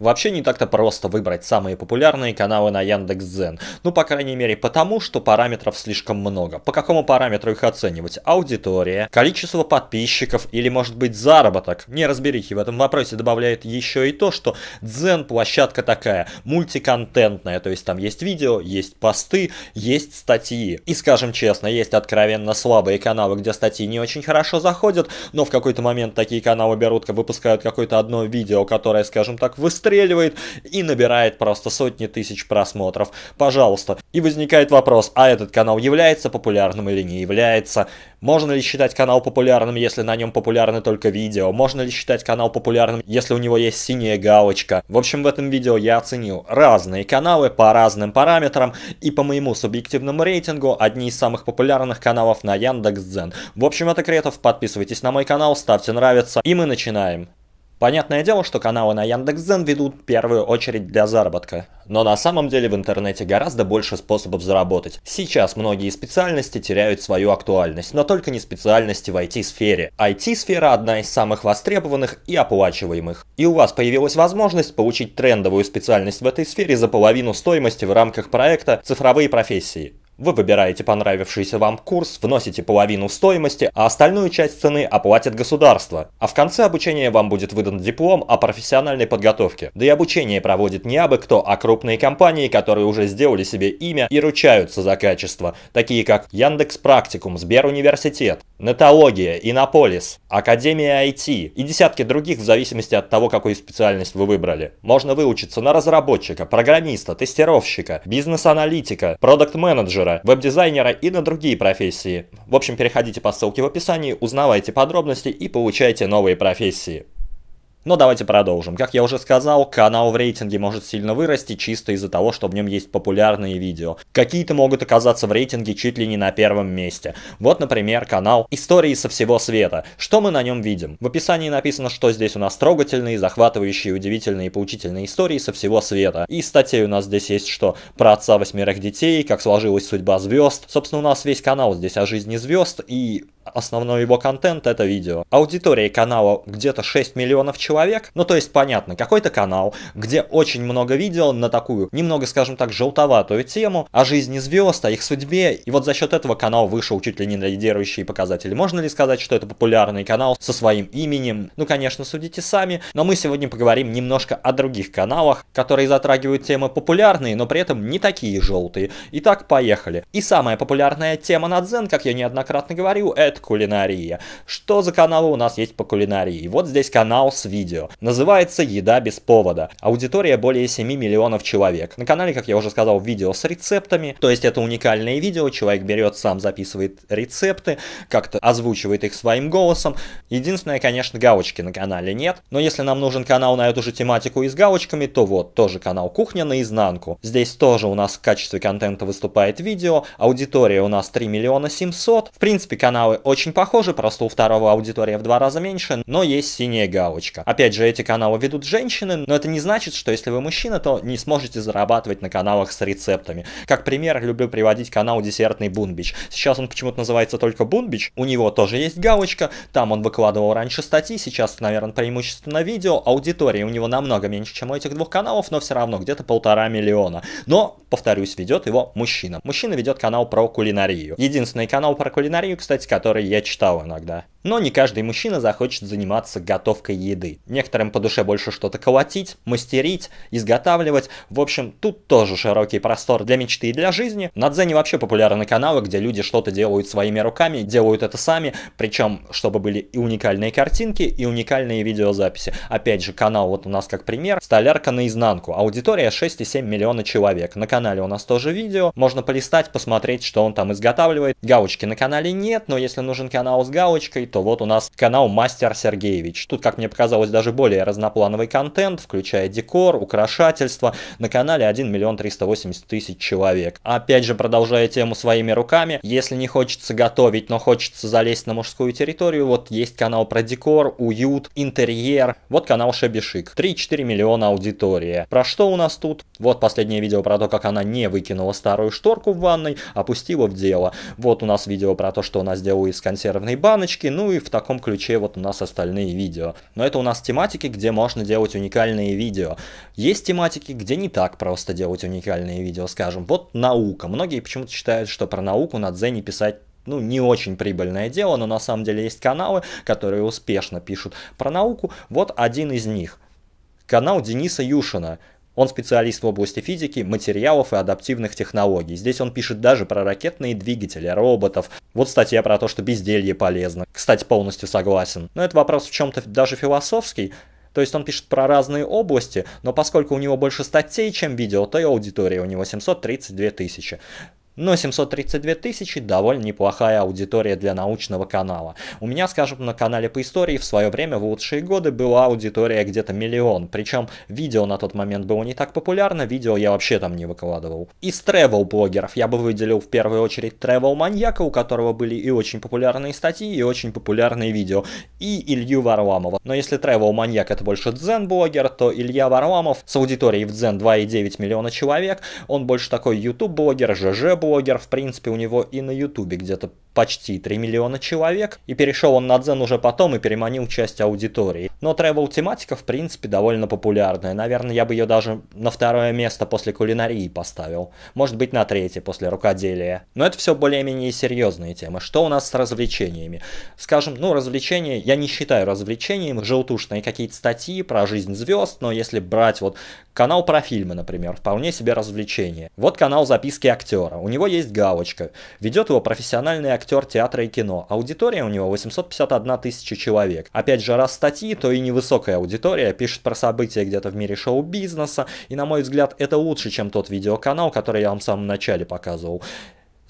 Вообще не так-то просто выбрать самые популярные каналы на Яндекс.Дзен. Ну, по крайней мере, потому что параметров слишком много. По какому параметру их оценивать? Аудитория, количество подписчиков или, может быть, заработок? Не разберите в этом вопросе добавляет еще и то, что Дзен площадка такая, мультиконтентная, то есть там есть видео, есть посты, есть статьи. И скажем честно, есть откровенно слабые каналы, где статьи не очень хорошо заходят, но в какой-то момент такие каналы берут, выпускают какое-то одно видео, которое, скажем так, выстрелит, выстреливает и набирает просто сотни тысяч просмотров. Пожалуйста. И возникает вопрос, а этот канал является популярным или не является? Можно ли считать канал популярным, если на нем популярны только видео? Можно ли считать канал популярным, если у него есть синяя галочка? В общем, в этом видео я оценил разные каналы по разным параметрам и по моему субъективному рейтингу одни из самых популярных каналов на Яндекс.Дзен. В общем, это Кретов, подписывайтесь на мой канал, ставьте нравится и мы начинаем. Понятное дело, что каналы на Яндекс.Зен ведут в первую очередь для заработка. Но на самом деле в интернете гораздо больше способов заработать. Сейчас многие специальности теряют свою актуальность, но только не специальности в IT-сфере. IT-сфера одна из самых востребованных и оплачиваемых. И у вас появилась возможность получить трендовую специальность в этой сфере за половину стоимости в рамках проекта «Цифровые профессии». Вы выбираете понравившийся вам курс, вносите половину стоимости, а остальную часть цены оплатит государство. А в конце обучения вам будет выдан диплом о профессиональной подготовке. Да и обучение проводит не абы кто, а крупные компании, которые уже сделали себе имя и ручаются за качество, такие как Яндекс Практикум, Сбер Университет, Нетология, Иннополис, Академия IT и десятки других в зависимости от того, какую специальность вы выбрали. Можно выучиться на разработчика, программиста, тестировщика, бизнес-аналитика, продукт-менеджера, дизайнера, веб-дизайнера и на другие профессии. В общем, переходите по ссылке в описании, узнавайте подробности и получайте новые профессии. Но давайте продолжим. Как я уже сказал, канал в рейтинге может сильно вырасти чисто из-за того, что в нем есть популярные видео. Какие-то могут оказаться в рейтинге чуть ли не на первом месте. Вот, например, канал «Истории со всего света». Что мы на нем видим? В описании написано, что здесь у нас трогательные, захватывающие, удивительные и поучительные истории со всего света. И статей у нас здесь есть что? Про отца восьмерых детей, как сложилась судьба звезд. Собственно, у нас весь канал здесь о жизни звезд и основной его контент это видео. Аудитория канала где-то 6 миллионов человек, ну то есть понятно, какой-то канал, где очень много видео на такую, немного скажем так, желтоватую тему о жизни звезд, о их судьбе, и вот за счет этого канал вышел чуть ли не на лидирующие показатели. Можно ли сказать, что это популярный канал со своим именем? Ну конечно, судите сами, но мы сегодня поговорим немножко о других каналах, которые затрагивают темы популярные, но при этом не такие желтые. Итак, поехали. И самая популярная тема на Дзен, как я неоднократно говорил, это это кулинария. Что за каналы у нас есть по кулинарии? Вот здесь канал с видео. Называется «Еда без повода». Аудитория более 7 миллионов человек. На канале, как я уже сказал, видео с рецептами. То есть это уникальные видео. Человек берет, сам записывает рецепты, как-то озвучивает их своим голосом. Единственное, конечно, галочки на канале нет. Но если нам нужен канал на эту же тематику и с галочками, то вот тоже канал «Кухня наизнанку». Здесь тоже у нас в качестве контента выступает видео. Аудитория у нас 3 миллиона 700. В принципе, каналы очень похожи, просто у второго аудитория в два раза меньше, но есть синяя галочка. Опять же, эти каналы ведут женщины, но это не значит, что если вы мужчина, то не сможете зарабатывать на каналах с рецептами. Как пример, люблю приводить канал «Десертный Бунбич». Сейчас он почему-то называется только Бунбич, у него тоже есть галочка, там он выкладывал раньше статьи, сейчас, наверное, преимущественно видео, аудитория у него намного меньше, чем у этих двух каналов, но все равно где-то полтора миллиона. Но, повторюсь, ведет его мужчина. Мужчина ведет канал про кулинарию. Единственный канал про кулинарию, кстати, который которые я читал иногда. Но не каждый мужчина захочет заниматься готовкой еды. Некоторым по душе больше что-то колотить, мастерить, изготавливать. В общем, тут тоже широкий простор для мечты и для жизни. На Дзене вообще популярны каналы, где люди что-то делают своими руками, делают это сами, причем, чтобы были и уникальные картинки, и уникальные видеозаписи. Опять же, канал вот у нас как пример, столярка наизнанку, аудитория 6,7 миллиона человек. На канале у нас тоже видео, можно полистать, посмотреть, что он там изготавливает. Галочки на канале нет, но если нужен канал с галочкой, то вот у нас канал Мастер Сергеевич. Тут, как мне показалось, даже более разноплановый контент, включая декор, украшательство. На канале 1 миллион 380 тысяч человек. Опять же, продолжая тему своими руками, если не хочется готовить, но хочется залезть на мужскую территорию, вот есть канал про декор, уют, интерьер. Вот канал Шебешик. 3-4 миллиона аудитория. Про что у нас тут? Вот последнее видео про то, как она не выкинула старую шторку в ванной, опустила в дело. Вот у нас видео про то, что она сделала из консервной баночки. Ну, ну и в таком ключе вот у нас остальные видео. Но это у нас тематики, где можно делать уникальные видео. Есть тематики, где не так просто делать уникальные видео, скажем. Вот наука. Многие почему-то считают, что про науку на Дзене писать ну, не очень прибыльное дело, но на самом деле есть каналы, которые успешно пишут про науку. Вот один из них. Канал Дениса Юшина. Он специалист в области физики, материалов и адаптивных технологий. Здесь он пишет даже про ракетные двигатели, роботов. Вот статья про то, что безделье полезно. Кстати, полностью согласен. Но это вопрос в чем-то даже философский. То есть он пишет про разные области, но поскольку у него больше статей, чем видео, то и аудитория у него 732 тысячи. Но 732 тысячи довольно неплохая аудитория для научного канала. У меня, скажем, на канале по истории в свое время в лучшие годы была аудитория где-то миллион. Причем видео на тот момент было не так популярно, видео я вообще там не выкладывал. Из travel блогеров я бы выделил в первую очередь travel маньяка у которого были и очень популярные статьи, и очень популярные видео, и Илью Варламова. Но если travel маньяк это больше дзен-блогер, то Илья Варламов с аудиторией в дзен 2,9 миллиона человек, он больше такой YouTube-блогер, ЖЖ-блогер, блогер, в принципе, у него и на Ютубе где-то почти 3 миллиона человек, и перешел он на дзен уже потом и переманил часть аудитории. Но travel тематика в принципе довольно популярная, наверное я бы ее даже на второе место после кулинарии поставил, может быть на третье после рукоделия. Но это все более-менее серьезные темы. Что у нас с развлечениями? Скажем, ну развлечения, я не считаю развлечением, желтушные какие-то статьи про жизнь звезд, но если брать вот канал про фильмы, например, вполне себе развлечение. Вот канал записки актера, у него есть галочка, ведет его профессиональный актер театра и кино. Аудитория у него 851 тысяча человек. Опять же, раз статьи, то и невысокая аудитория, пишет про события где-то в мире шоу-бизнеса, и на мой взгляд, это лучше, чем тот видеоканал, который я вам в самом начале показывал.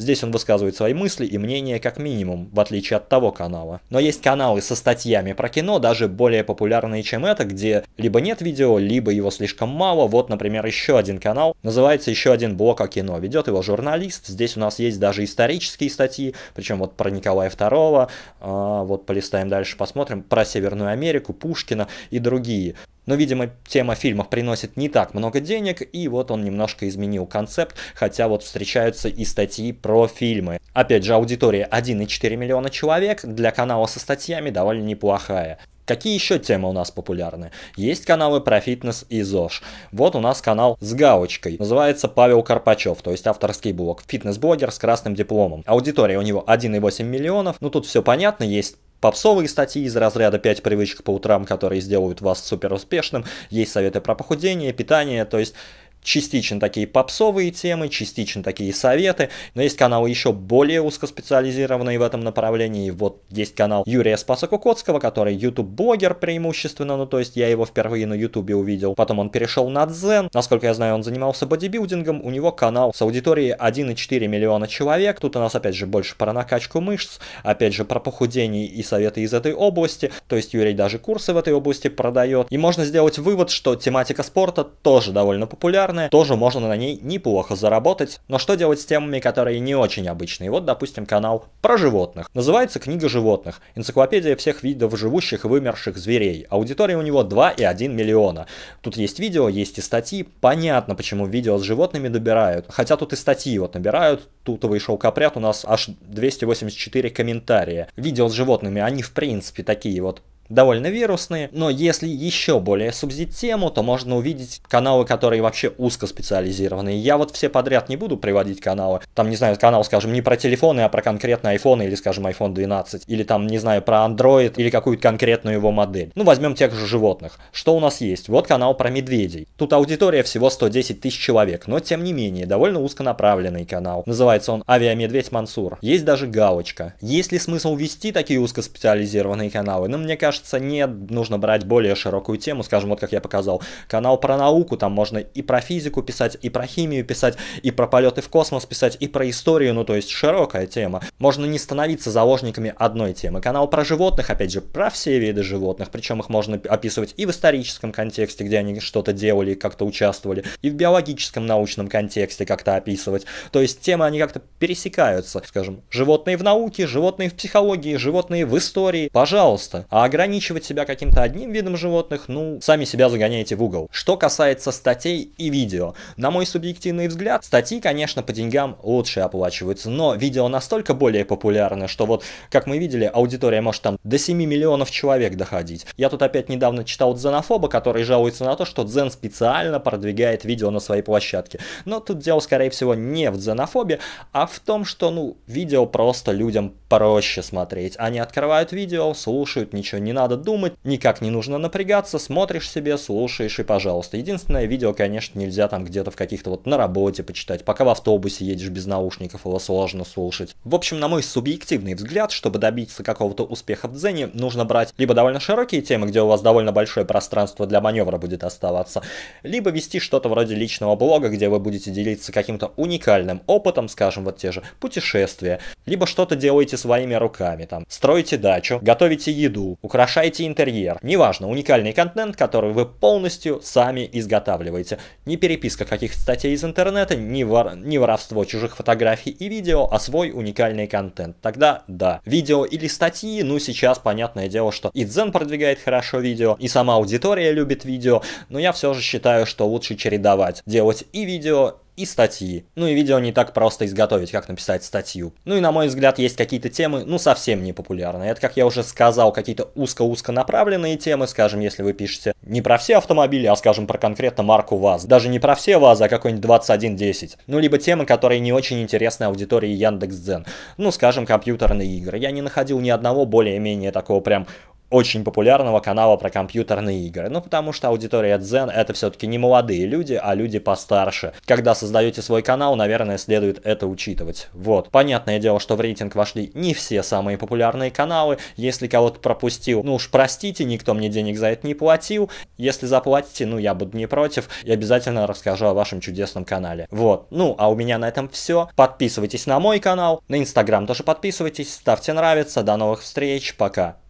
Здесь он высказывает свои мысли и мнения как минимум, в отличие от того канала. Но есть каналы со статьями про кино, даже более популярные, чем это, где либо нет видео, либо его слишком мало. Вот, например, еще один канал, называется еще один блок о кино. Ведет его журналист, здесь у нас есть даже исторические статьи, причем вот про Николая II, а, вот полистаем дальше, посмотрим, про Северную Америку, Пушкина и другие. Но, видимо, тема фильмов приносит не так много денег, и вот он немножко изменил концепт, хотя вот встречаются и статьи про фильмы. Опять же, аудитория 1,4 миллиона человек для канала со статьями довольно неплохая. Какие еще темы у нас популярны? Есть каналы про фитнес и ЗОЖ. Вот у нас канал с галочкой. Называется Павел Карпачев, то есть авторский блог. Фитнес-блогер с красным дипломом. Аудитория у него 1,8 миллионов. Ну тут все понятно, есть попсовые статьи из разряда 5 привычек по утрам, которые сделают вас супер успешным, есть советы про похудение, питание, то есть Частично такие попсовые темы, частично такие советы, но есть каналы еще более узкоспециализированные в этом направлении. Вот есть канал Юрия Спаса Кукотского, который YouTube-блогер преимущественно, ну то есть я его впервые на YouTube увидел. Потом он перешел на Дзен. Насколько я знаю, он занимался бодибилдингом. У него канал с аудиторией 1,4 миллиона человек. Тут у нас опять же больше про накачку мышц, опять же про похудение и советы из этой области. То есть Юрий даже курсы в этой области продает. И можно сделать вывод, что тематика спорта тоже довольно популярна популярны, тоже можно на ней неплохо заработать. Но что делать с темами, которые не очень обычные? Вот, допустим, канал про животных. Называется «Книга животных», энциклопедия всех видов живущих и вымерших зверей. Аудитория у него 2,1 миллиона. Тут есть видео, есть и статьи. Понятно, почему видео с животными добирают. Хотя тут и статьи вот набирают. тут вышел шелкопряд у нас аж 284 комментария. Видео с животными, они в принципе такие вот довольно вирусные, но если еще более субзить тему, то можно увидеть каналы, которые вообще узко специализированные. Я вот все подряд не буду приводить каналы. Там, не знаю, канал, скажем, не про телефоны, а про конкретно iPhone или, скажем, iPhone 12. Или там, не знаю, про Android или какую-то конкретную его модель. Ну, возьмем тех же животных. Что у нас есть? Вот канал про медведей. Тут аудитория всего 110 тысяч человек, но тем не менее, довольно узконаправленный канал. Называется он «Авиамедведь Мансур». Есть даже галочка. Есть ли смысл вести такие узкоспециализированные каналы? Ну, мне кажется, кажется, нет, нужно брать более широкую тему, скажем, вот как я показал, канал про науку, там можно и про физику писать, и про химию писать, и про полеты в космос писать, и про историю, ну то есть широкая тема. Можно не становиться заложниками одной темы. Канал про животных, опять же, про все виды животных, причем их можно описывать и в историческом контексте, где они что-то делали, как-то участвовали, и в биологическом научном контексте как-то описывать. То есть темы, они как-то пересекаются, скажем, животные в науке, животные в психологии, животные в истории, пожалуйста. А ограничить ограничивать себя каким-то одним видом животных, ну, сами себя загоняете в угол. Что касается статей и видео, на мой субъективный взгляд, статьи, конечно, по деньгам лучше оплачиваются, но видео настолько более популярны, что вот, как мы видели, аудитория может там до 7 миллионов человек доходить. Я тут опять недавно читал дзенофоба, который жалуется на то, что дзен специально продвигает видео на своей площадке. Но тут дело, скорее всего, не в дзенофобе, а в том, что, ну, видео просто людям проще смотреть. Они открывают видео, слушают, ничего не не надо думать, никак не нужно напрягаться, смотришь себе, слушаешь и пожалуйста. Единственное, видео, конечно, нельзя там где-то в каких-то вот на работе почитать, пока в автобусе едешь без наушников, его сложно слушать. В общем, на мой субъективный взгляд, чтобы добиться какого-то успеха в дзене, нужно брать либо довольно широкие темы, где у вас довольно большое пространство для маневра будет оставаться, либо вести что-то вроде личного блога, где вы будете делиться каким-то уникальным опытом, скажем, вот те же путешествия, либо что-то делаете своими руками, там, строите дачу, готовите еду, украшаете украшайте интерьер. Неважно, уникальный контент, который вы полностью сами изготавливаете. Не переписка каких-то статей из интернета, не, вор... не воровство чужих фотографий и видео, а свой уникальный контент. Тогда да, видео или статьи, ну сейчас понятное дело, что и Дзен продвигает хорошо видео, и сама аудитория любит видео, но я все же считаю, что лучше чередовать. Делать и видео, и статьи. Ну и видео не так просто изготовить, как написать статью. Ну и на мой взгляд есть какие-то темы, ну совсем не популярные. Это, как я уже сказал, какие-то узко-узко направленные темы, скажем, если вы пишете не про все автомобили, а скажем про конкретно марку ВАЗ. Даже не про все ВАЗы, а какой-нибудь 2110. Ну либо темы, которые не очень интересны аудитории Яндекс.Дзен. Ну скажем, компьютерные игры. Я не находил ни одного более-менее такого прям очень популярного канала про компьютерные игры. Ну, потому что аудитория Дзен это все-таки не молодые люди, а люди постарше. Когда создаете свой канал, наверное, следует это учитывать. Вот. Понятное дело, что в рейтинг вошли не все самые популярные каналы. Если кого-то пропустил, ну уж простите, никто мне денег за это не платил. Если заплатите, ну я буду не против, и обязательно расскажу о вашем чудесном канале. Вот. Ну, а у меня на этом все. Подписывайтесь на мой канал, на Инстаграм тоже подписывайтесь, ставьте нравится. До новых встреч, пока.